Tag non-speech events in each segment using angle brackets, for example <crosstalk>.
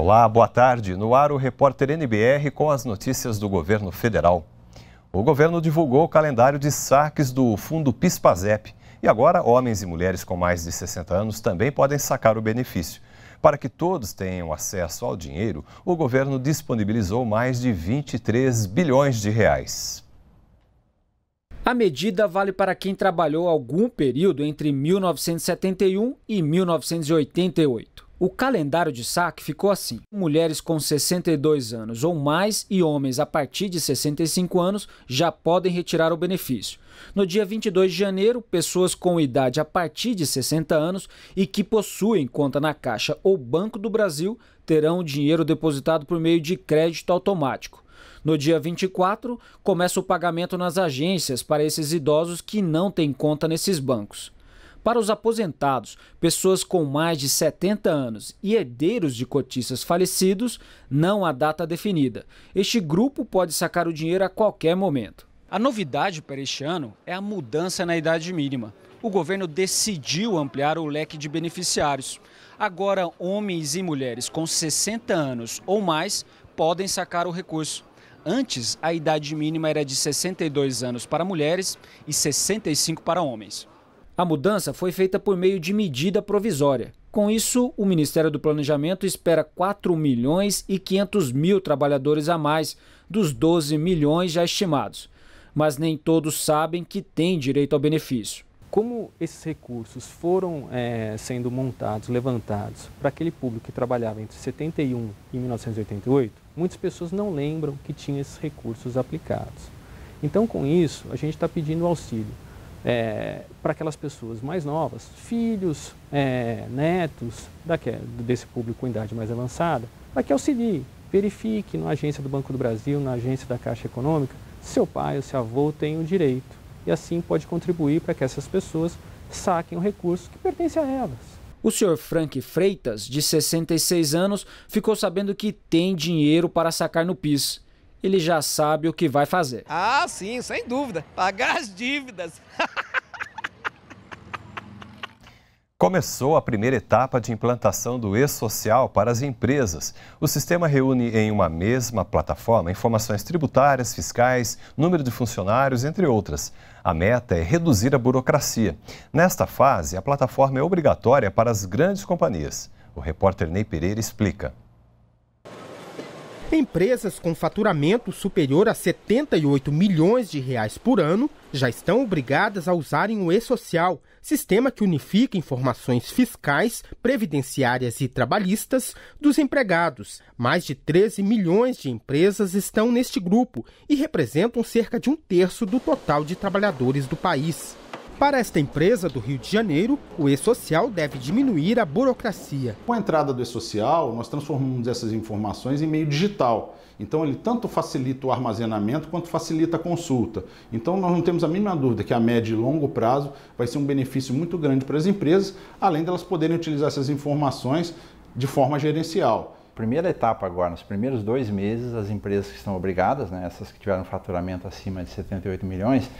Olá, boa tarde. No ar o repórter NBR com as notícias do governo federal. O governo divulgou o calendário de saques do fundo PISPAZEP e agora homens e mulheres com mais de 60 anos também podem sacar o benefício. Para que todos tenham acesso ao dinheiro, o governo disponibilizou mais de 23 bilhões de reais. A medida vale para quem trabalhou algum período entre 1971 e 1988. O calendário de saque ficou assim: mulheres com 62 anos ou mais e homens a partir de 65 anos já podem retirar o benefício. No dia 22 de janeiro, pessoas com idade a partir de 60 anos e que possuem conta na Caixa ou Banco do Brasil terão o dinheiro depositado por meio de crédito automático. No dia 24, começa o pagamento nas agências para esses idosos que não têm conta nesses bancos. Para os aposentados, pessoas com mais de 70 anos e herdeiros de cotistas falecidos, não há data definida. Este grupo pode sacar o dinheiro a qualquer momento. A novidade para este ano é a mudança na idade mínima. O governo decidiu ampliar o leque de beneficiários. Agora, homens e mulheres com 60 anos ou mais podem sacar o recurso. Antes, a idade mínima era de 62 anos para mulheres e 65 para homens. A mudança foi feita por meio de medida provisória. Com isso, o Ministério do Planejamento espera 4 milhões e 500 mil trabalhadores a mais dos 12 milhões já estimados. Mas nem todos sabem que têm direito ao benefício. Como esses recursos foram é, sendo montados, levantados para aquele público que trabalhava entre 71 e 1988, muitas pessoas não lembram que tinha esses recursos aplicados. Então, com isso, a gente está pedindo auxílio é, para aquelas pessoas mais novas, filhos, é, netos daquele, é, desse público com idade mais avançada, para que auxilie, verifique na agência do Banco do Brasil, na agência da Caixa Econômica, seu pai ou seu avô tem o direito. E assim pode contribuir para que essas pessoas saquem o recurso que pertence a elas. O senhor Frank Freitas, de 66 anos, ficou sabendo que tem dinheiro para sacar no PIS ele já sabe o que vai fazer. Ah, sim, sem dúvida. Pagar as dívidas. <laughs> Começou a primeira etapa de implantação do E-Social para as empresas. O sistema reúne em uma mesma plataforma informações tributárias, fiscais, número de funcionários, entre outras. A meta é reduzir a burocracia. Nesta fase, a plataforma é obrigatória para as grandes companhias. O repórter Ney Pereira explica. Empresas com faturamento superior a 78 milhões de reais por ano já estão obrigadas a usarem o eSocial, sistema que unifica informações fiscais, previdenciárias e trabalhistas dos empregados. Mais de 13 milhões de empresas estão neste grupo e representam cerca de um terço do total de trabalhadores do país. Para esta empresa do Rio de Janeiro, o e-social deve diminuir a burocracia. Com a entrada do e-social, nós transformamos essas informações em meio digital. Então, ele tanto facilita o armazenamento quanto facilita a consulta. Então, nós não temos a mínima dúvida que a médio e longo prazo vai ser um benefício muito grande para as empresas, além delas poderem utilizar essas informações de forma gerencial primeira etapa agora, nos primeiros dois meses, as empresas que estão obrigadas, né, essas que tiveram faturamento acima de 78 milhões,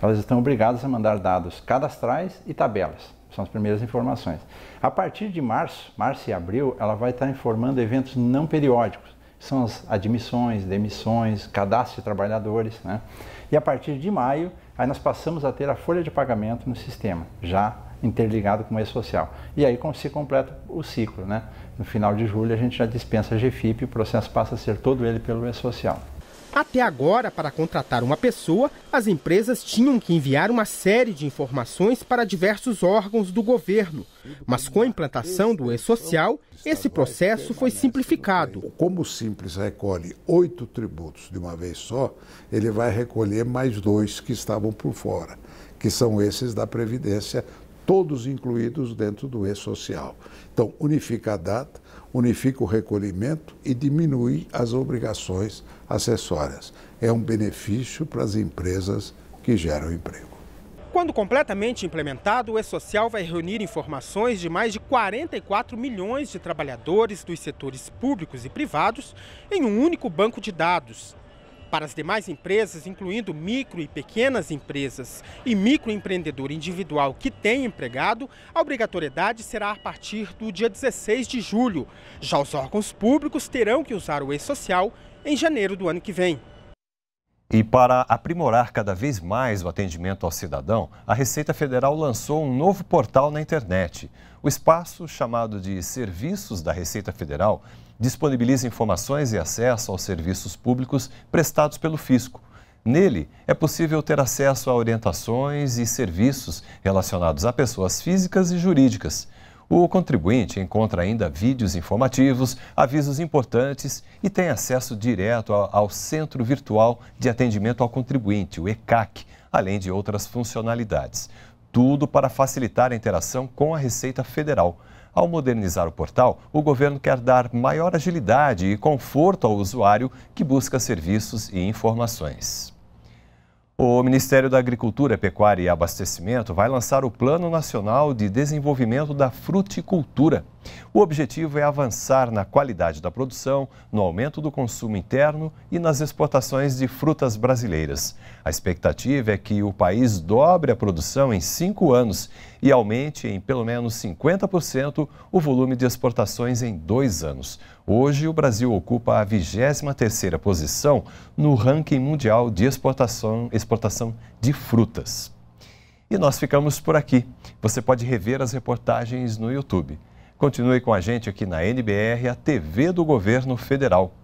elas estão obrigadas a mandar dados cadastrais e tabelas. São as primeiras informações. A partir de março, março e abril, ela vai estar informando eventos não periódicos, são as admissões, demissões, cadastro de trabalhadores, né? E a partir de maio, aí nós passamos a ter a folha de pagamento no sistema, já interligado com o mês social. E aí se completa o ciclo, né? No final de julho a gente já dispensa a GFIP e o processo passa a ser todo ele pelo mês social. Até agora, para contratar uma pessoa, as empresas tinham que enviar uma série de informações para diversos órgãos do governo. Mas com a implantação do e-social, esse processo foi simplificado. Como o Simples recolhe oito tributos de uma vez só, ele vai recolher mais dois que estavam por fora, que são esses da Previdência todos incluídos dentro do E-Social. Então, unifica a data, unifica o recolhimento e diminui as obrigações acessórias. É um benefício para as empresas que geram emprego. Quando completamente implementado, o E-Social vai reunir informações de mais de 44 milhões de trabalhadores dos setores públicos e privados em um único banco de dados para as demais empresas, incluindo micro e pequenas empresas e microempreendedor individual que tem empregado, a obrigatoriedade será a partir do dia 16 de julho. Já os órgãos públicos terão que usar o e-social em janeiro do ano que vem. E para aprimorar cada vez mais o atendimento ao cidadão, a Receita Federal lançou um novo portal na internet. O espaço, chamado de Serviços da Receita Federal, disponibiliza informações e acesso aos serviços públicos prestados pelo fisco. Nele, é possível ter acesso a orientações e serviços relacionados a pessoas físicas e jurídicas. O contribuinte encontra ainda vídeos informativos, avisos importantes e tem acesso direto ao Centro Virtual de Atendimento ao Contribuinte, o ECAC, além de outras funcionalidades. Tudo para facilitar a interação com a Receita Federal. Ao modernizar o portal, o governo quer dar maior agilidade e conforto ao usuário que busca serviços e informações. O Ministério da Agricultura, Pecuária e Abastecimento vai lançar o Plano Nacional de Desenvolvimento da Fruticultura. O objetivo é avançar na qualidade da produção, no aumento do consumo interno e nas exportações de frutas brasileiras. A expectativa é que o país dobre a produção em cinco anos e aumente em pelo menos 50% o volume de exportações em dois anos. Hoje, o Brasil ocupa a 23ª posição no ranking mundial de exportação, exportação de frutas. E nós ficamos por aqui. Você pode rever as reportagens no YouTube. Continue com a gente aqui na NBR, a TV do Governo Federal.